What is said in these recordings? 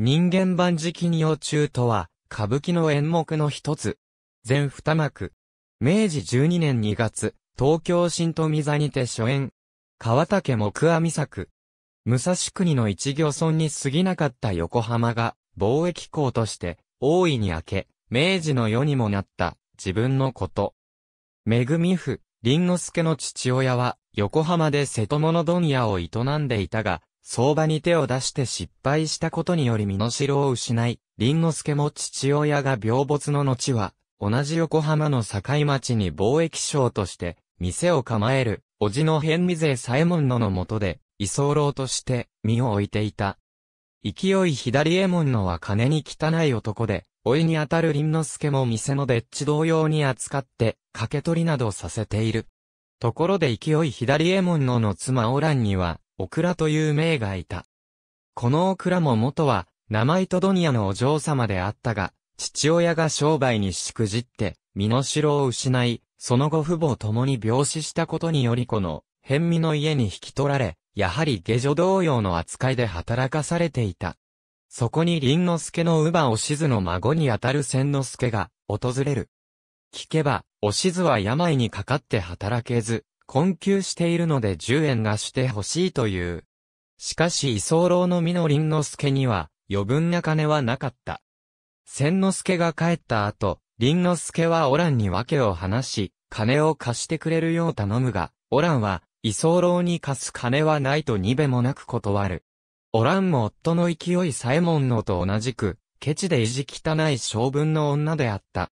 人間版時期に幼中とは、歌舞伎の演目の一つ。全二幕。明治十二年二月、東京新富座にて初演。川竹木阿弥作。武蔵国の一漁村に過ぎなかった横浜が、貿易港として、大いに明け、明治の世にもなった、自分のこと。めぐみふ、林之助の父親は、横浜で瀬戸物問屋を営んでいたが、相場に手を出して失敗したことにより身の代を失い、林之助も父親が病没の後は、同じ横浜の境町に貿易商として、店を構える、叔父の辺見勢左衛門のの下で、居候として、身を置いていた。勢い左衛門のは金に汚い男で、老いにあたる林之助も店のデッチ同様に扱って、掛け取りなどさせている。ところで勢い左衛門のの妻オランには、オクラという名がいた。このオクラも元は、名前とドニアのお嬢様であったが、父親が商売にしくじって、身の代を失い、その後父母共に病死したことによりこの、辺見の家に引き取られ、やはり下女同様の扱いで働かされていた。そこに林之助の乳母おしずの孫にあたる千之助が、訪れる。聞けば、おしずは病にかかって働けず、困窮しているので10円がしてほしいという。しかし居候の美濃林之助には余分な金はなかった。千之助が帰った後、林之助はオランに訳を話し、金を貸してくれるよう頼むが、オランは、居候に貸す金はないとにべもなく断る。オランも夫の勢いさえもんのと同じく、ケチで意地汚い性分の女であった。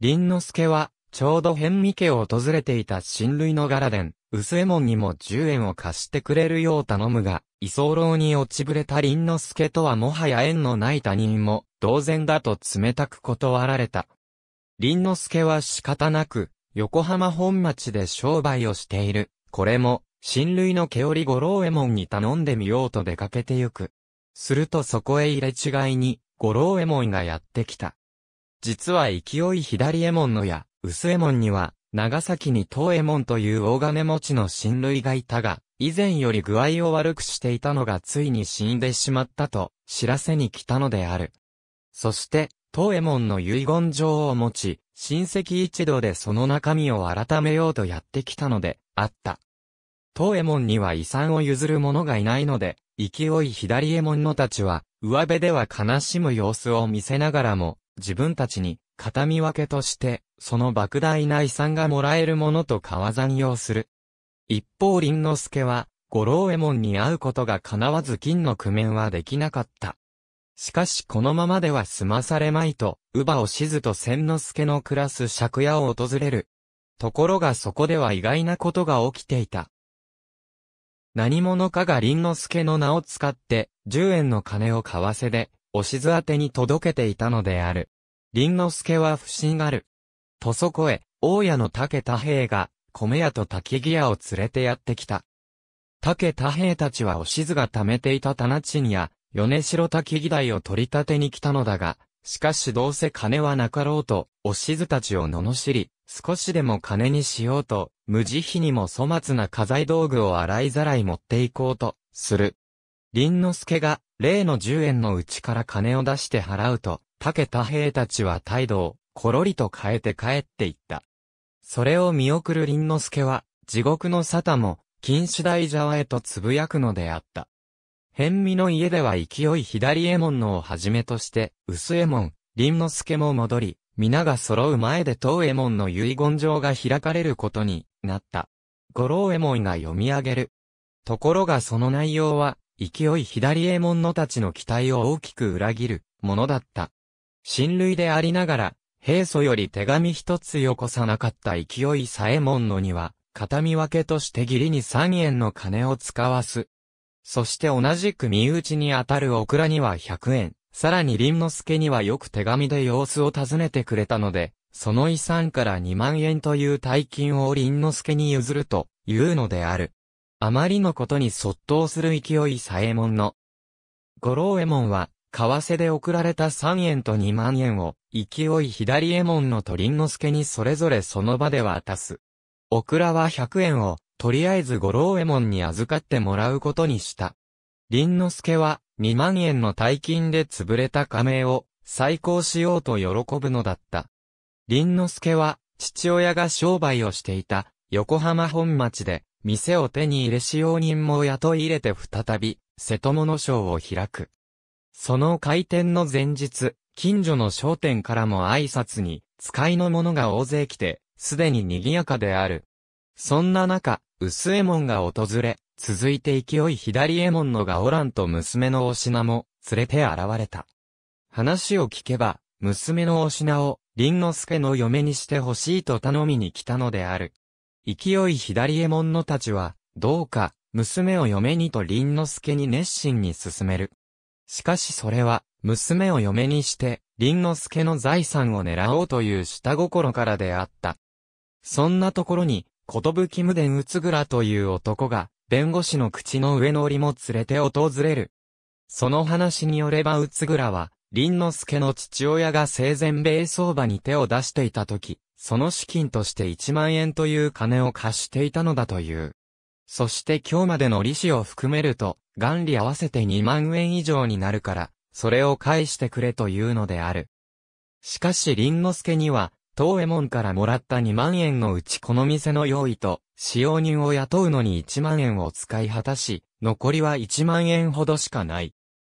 林之助は、ちょうど辺見家を訪れていた親類のガラデン、薄右衛門にも10円を貸してくれるよう頼むが、居候に落ちぶれた林之助とはもはや縁のない他人も、同然だと冷たく断られた。林之助は仕方なく、横浜本町で商売をしている。これも、親類の毛織五郎右衛門に頼んでみようと出かけてゆく。するとそこへ入れ違いに、五郎右衛門がやってきた。実は勢い左右衛門のや、右衛門には、長崎に東右衛門という大金持ちの親類がいたが、以前より具合を悪くしていたのがついに死んでしまったと、知らせに来たのである。そして、東右衛門の遺言状を持ち、親戚一同でその中身を改めようとやってきたので、あった。東右衛門には遺産を譲る者がいないので、勢い左衛門のたちは、上辺では悲しむ様子を見せながらも、自分たちに、形見分けとして、その莫大な遺産がもらえるものと川山用する。一方林之助は、五郎右衛門に会うことが叶わず金の工面はできなかった。しかしこのままでは済まされまいと、乳母を静と千之助の暮らす借家を訪れる。ところがそこでは意外なことが起きていた。何者かが林之助の名を使って、十円の金を為替で、お静宛てに届けていたのである。林之助は不審がる。とそこへ、大家の竹田兵が、米屋と滝木屋を連れてやってきた。竹田兵たちはおしずが貯めていた棚賃や、米城滝木台を取り立てに来たのだが、しかしどうせ金はなかろうと、おしずたちを罵り、少しでも金にしようと、無慈悲にも粗末な家財道具を洗いざらい持っていこうと、する。林之助が、例の10円のうちから金を出して払うと、竹田兵たちは態度を、ころりと変えて帰っていった。それを見送る林之助は、地獄の沙汰も、禁止大蛇へと呟くのであった。変身の家では勢い左衛門のをはじめとして、薄右衛門、林之助も戻り、皆が揃う前で東衛門の遺言状が開かれることになった。五郎衛門が読み上げる。ところがその内容は、勢い左衛門のたちの期待を大きく裏切るものだった。親類でありながら、平素より手紙一つよこさなかった勢い左衛門のには、片見分けとして義理に三円の金を使わす。そして同じく身内にあたるオクラには百円、さらに林之助にはよく手紙で様子を尋ねてくれたので、その遺産から2万円という大金を林之助に譲るというのである。あまりのことに卒倒する勢い左衛門の。五郎右衛門は、為替で送られた3円と2万円を、勢い左衛門のと之助にそれぞれその場で渡す。オクラは100円を、とりあえず五郎衛門に預かってもらうことにした。林之助は、2万円の大金で潰れた名を、再興しようと喜ぶのだった。林之助は、父親が商売をしていた、横浜本町で、店を手に入れ使用人も雇い入れて再び、瀬戸物商を開く。その開店の前日、近所の商店からも挨拶に、使いの者が大勢来て、すでに賑やかである。そんな中、薄右衛門が訪れ、続いて勢い左右衛門のがおらんと娘のお品も、連れて現れた。話を聞けば、娘のお品を、林之助の嫁にしてほしいと頼みに来たのである。勢い左衛門のたちは、どうか、娘を嫁にと林之助に熱心に進める。しかしそれは、娘を嫁にして、林之助の財産を狙おうという下心からであった。そんなところに、ことぶき無伝うつぐらという男が、弁護士の口の上の折も連れて訪れる。その話によればうつぐらは、林之助の父親が生前米相場に手を出していた時、その資金として1万円という金を貸していたのだという。そして今日までの利子を含めると、元利合わせて2万円以上になるから、それを返してくれというのである。しかし林之助には、東右衛門からもらった2万円のうちこの店の用意と、使用人を雇うのに1万円を使い果たし、残りは1万円ほどしかない。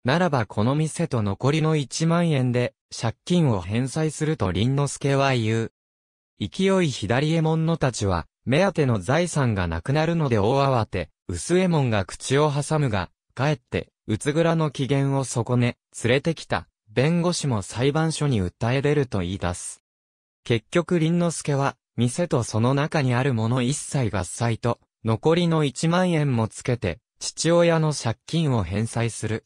ならばこの店と残りの1万円で、借金を返済すると林之助は言う。勢い左衛門のたちは、目当ての財産がなくなるので大慌て、薄右衛門が口を挟むが、かえって、うつぐらの機嫌を損ね、連れてきた、弁護士も裁判所に訴え出ると言い出す。結局林之助は、店とその中にあるもの一切合切と、残りの1万円もつけて、父親の借金を返済する。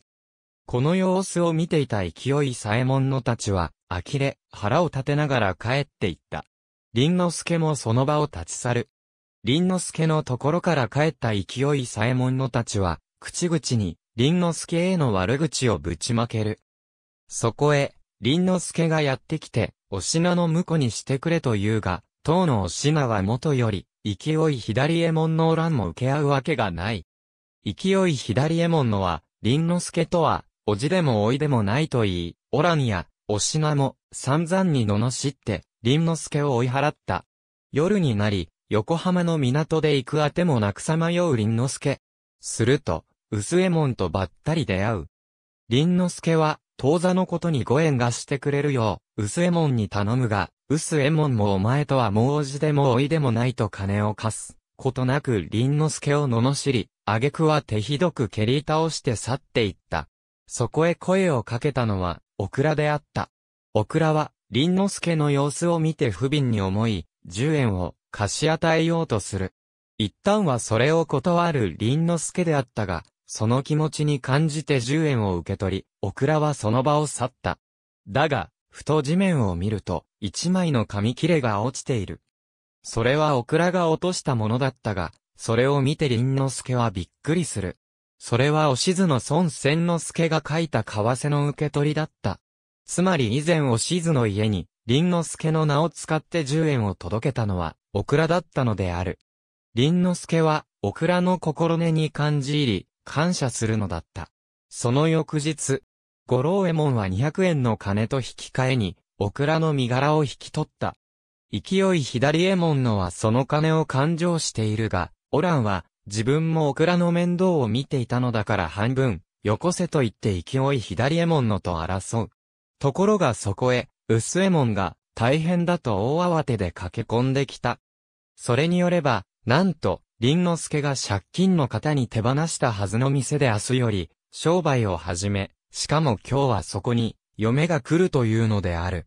この様子を見ていた勢い左衛門のたちは、呆れ、腹を立てながら帰っていった。林之助もその場を立ち去る。林之助のところから帰った勢い左衛門のたちは、口々に、林之助への悪口をぶちまける。そこへ、林之助がやってきて、お品の婿にしてくれと言うが、当のお品は元より、勢い左衛門の乱も受け合うわけがない。勢い左衛門のは、林之助とは、おじでもおいでもないと言い、おらんや、お品も、散々に罵って、林之助を追い払った。夜になり、横浜の港で行くあてもなくさまよう林之助。すると、薄右衛門とばったり出会う。林之助は、当座のことにご縁がしてくれるよう、薄右衛門に頼むが、薄右衛門もお前とはもうじでもおいでもないと金を貸す。ことなく林之助を罵り、挙句は手ひどく蹴り倒して去っていった。そこへ声をかけたのは、オクラであった。オクラは、林之助の様子を見て不憫に思い、十円を貸し与えようとする。一旦はそれを断る林之助であったが、その気持ちに感じて十円を受け取り、オクラはその場を去った。だが、ふと地面を見ると、一枚の紙切れが落ちている。それはオクラが落としたものだったが、それを見て林之助はびっくりする。それはおしずの孫千之助が書いた為替の受け取りだった。つまり以前おしずの家に、林之助の名を使って10円を届けたのは、オクラだったのである。林之助は、オクラの心根に感じ入り、感謝するのだった。その翌日、五郎右衛門は200円の金と引き換えに、オクラの身柄を引き取った。勢い左右衛門のはその金を勘定しているが、オランは、自分もオクラの面倒を見ていたのだから半分、よこせと言って勢い左右衛門のと争う。ところがそこへ、薄右衛門が、大変だと大慌てで駆け込んできた。それによれば、なんと、林之助が借金の方に手放したはずの店で明日より、商売を始め、しかも今日はそこに、嫁が来るというのである。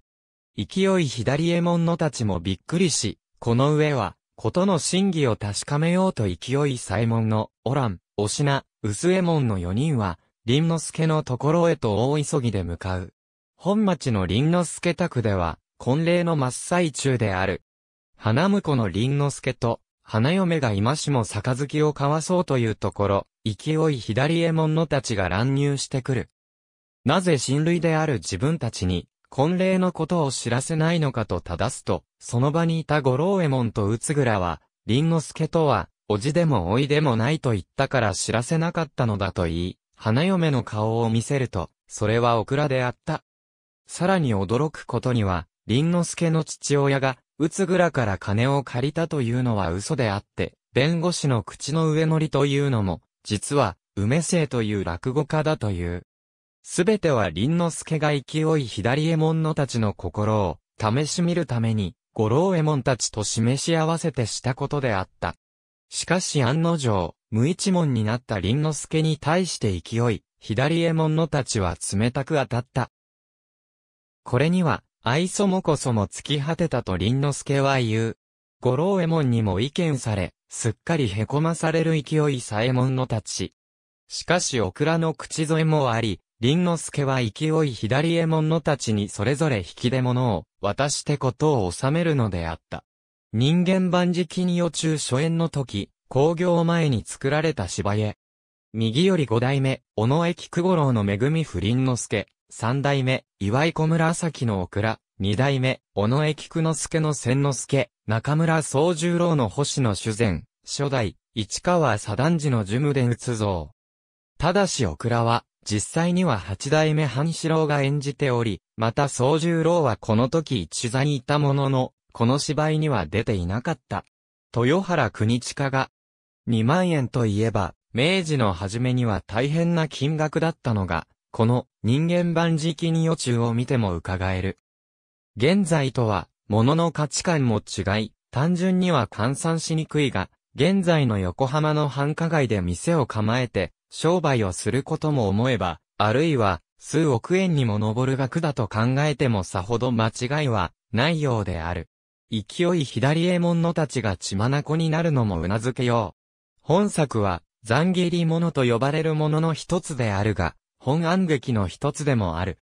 勢い左衛門のたちもびっくりし、この上は、ことの真偽を確かめようと勢い左衛門の、オラン、おしな、薄右衛門の4人は、林之助のところへと大急ぎで向かう。本町の林之助宅では、婚礼の真っ最中である。花婿の林之助と、花嫁が今しも杯を交わそうというところ、勢い左衛門のたちが乱入してくる。なぜ親類である自分たちに、婚礼のことを知らせないのかと正すと、その場にいた五郎右衛門と宇津倉は、林之助とは、おじでもおいでもないと言ったから知らせなかったのだと言い、花嫁の顔を見せると、それはオクラであった。さらに驚くことには、林之助の父親が、うつぐらから金を借りたというのは嘘であって、弁護士の口の上乗りというのも、実は、梅生という落語家だという。すべては林之助が勢い左衛門のたちの心を、試し見るために、五郎衛門たちと示し合わせてしたことであった。しかし案の定、無一文になった林之助に対して勢い、左衛門のたちは冷たく当たった。これには、愛想もこそも突き果てたと林之助は言う。五郎右衛門にも意見され、すっかりへこまされる勢い左衛門のたち。しかしオクラの口添えもあり、林之助は勢い左右衛門のたちにそれぞれ引き出物を渡してことを収めるのであった。人間万事金予中初演の時、工業前に作られた芝居。右より五代目、尾駅久五郎の恵み不倫之助。三代目、岩井小村紫のオクラ、二代目、尾上菊之助の千之助、中村宗十郎の星野修善、初代、市川左段寺の務で打つ像。ただしオクラは、実際には八代目半四郎が演じており、また宗十郎はこの時一座にいたものの、この芝居には出ていなかった。豊原国近が、二万円といえば、明治の初めには大変な金額だったのが、この人間万事記に予中を見ても伺える。現在とは、物の価値観も違い、単純には換算しにくいが、現在の横浜の繁華街で店を構えて、商売をすることも思えば、あるいは、数億円にも上る額だと考えてもさほど間違いは、ないようである。勢い左衛門のたちが血眼になるのも頷けよう。本作は、残切り者と呼ばれるものの一つであるが、本案劇の一つでもある。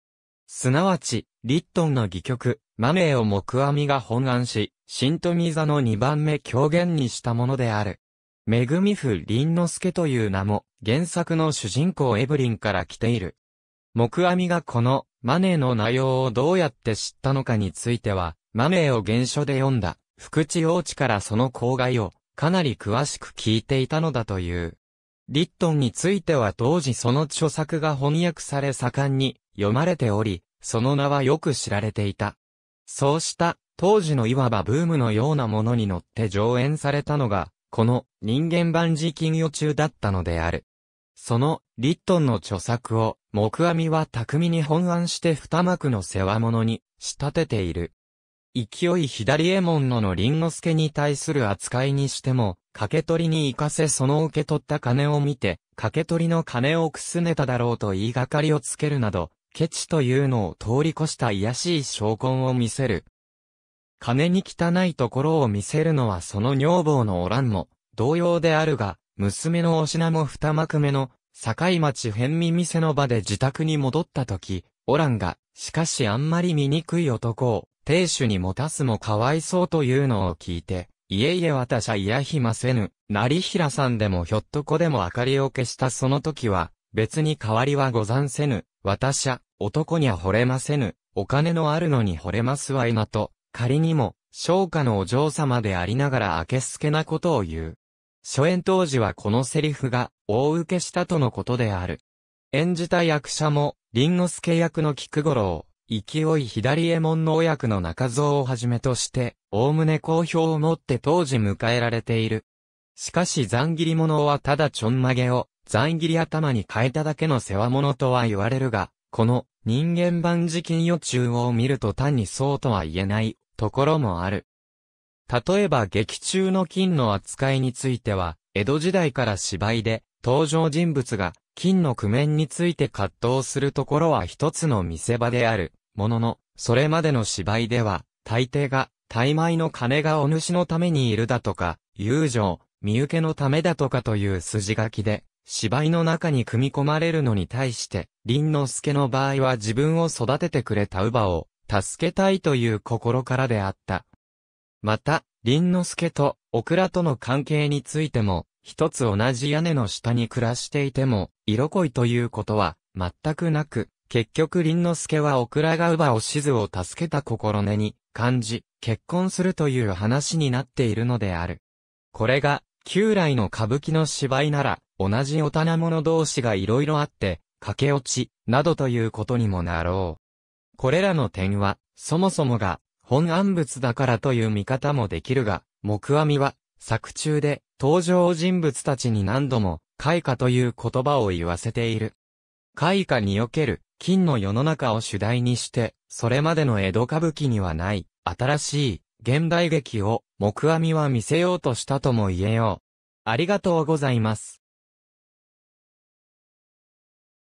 すなわち、リットンの戯曲、マネーを木阿弥が本案し、新富座の2番目狂言にしたものである。めぐみふりんのすけという名も、原作の主人公エブリンから来ている。木阿弥がこの、マネーの内容をどうやって知ったのかについては、マネーを原書で読んだ、福地王地からその公外を、かなり詳しく聞いていたのだという。リットンについては当時その著作が翻訳され盛んに読まれており、その名はよく知られていた。そうした当時のいわばブームのようなものに乗って上演されたのが、この人間万事金予中だったのである。そのリットンの著作を木阿弥は巧みに本案して二幕の世話物に仕立てている。勢い左衛門のの林之助に対する扱いにしても、掛け取りに行かせその受け取った金を見て、掛け取りの金をくすねただろうと言いがかりをつけるなど、ケチというのを通り越した卑しい証拠を見せる。金に汚いところを見せるのはその女房のおらんも、同様であるが、娘のお品も二幕目の、境町変身店の場で自宅に戻った時、おらんが、しかしあんまり醜い男を、亭主に持たすもかわいそうというのを聞いて、いえいえ私はいやひませぬ、成平さんでもひょっとこでも明かりを消したその時は、別に変わりはござんせぬ、私は、男には惚れませぬ、お金のあるのに惚れますわいなと、仮にも、商家のお嬢様でありながら明けすけなことを言う。初演当時はこのセリフが、大受けしたとのことである。演じた役者も、林之助役の菊五郎、勢い左衛門の親役の中蔵をはじめとして、おおむね好評をもって当時迎えられている。しかし残切り者はただちょんまげを、残切り頭に変えただけの世話者とは言われるが、この人間万事金予中を見ると単にそうとは言えないところもある。例えば劇中の金の扱いについては、江戸時代から芝居で登場人物が金の工面について葛藤するところは一つの見せ場である、ものの、それまでの芝居では、大抵が、大枚の金がお主のためにいるだとか、友情、身請けのためだとかという筋書きで、芝居の中に組み込まれるのに対して、林之助の場合は自分を育ててくれた乳母を、助けたいという心からであった。また、林之助と、オクラとの関係についても、一つ同じ屋根の下に暮らしていても、色恋ということは、全くなく、結局林之助はオクラがバオシズを助けた心根に、感じ、結婚するという話になっているのである。これが、旧来の歌舞伎の芝居なら、同じお棚者同士が色々あって、駆け落ち、などということにもなろう。これらの点は、そもそもが、本案物だからという見方もできるが、木阿弥は、作中で、登場人物たちに何度も、開花という言葉を言わせている。開花における、金の世の中を主題にして、それまでの江戸歌舞伎にはない、新しい、現代劇を、木阿弥は見せようとしたとも言えよう。ありがとうございます。